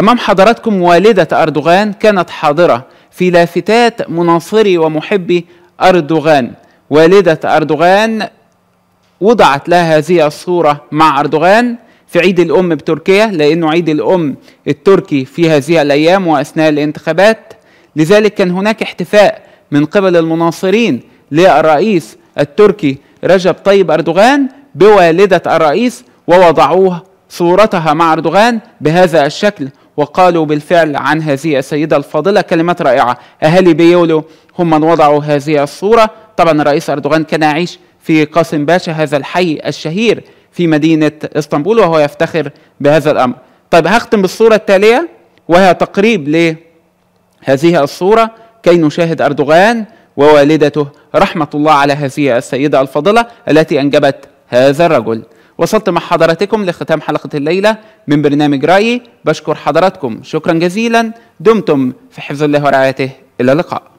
أمام حضراتكم والدة أردوغان كانت حاضرة في لافتات مناصري ومحبي أردوغان والدة أردوغان وضعت لها هذه الصورة مع أردوغان في عيد الأم بتركيا لأنه عيد الأم التركي في هذه الأيام وأثناء الانتخابات لذلك كان هناك احتفاء من قبل المناصرين للرئيس التركي رجب طيب أردوغان بوالدة الرئيس ووضعوه صورتها مع أردوغان بهذا الشكل وقالوا بالفعل عن هذه السيدة الفاضلة كلمات رائعة أهالي بيولو هم من وضعوا هذه الصورة طبعا الرئيس أردوغان كان يعيش في قاسم باشا هذا الحي الشهير في مدينة اسطنبول وهو يفتخر بهذا الأمر طيب هختم بالصورة التالية وهي تقريب لهذه الصورة كي نشاهد أردوغان ووالدته رحمة الله على هذه السيدة الفاضلة التي أنجبت هذا الرجل وصلت مع حضراتكم لختام حلقة الليلة من برنامج رأيي بشكر حضراتكم شكرا جزيلا دمتم في حفظ الله ورعايته إلى اللقاء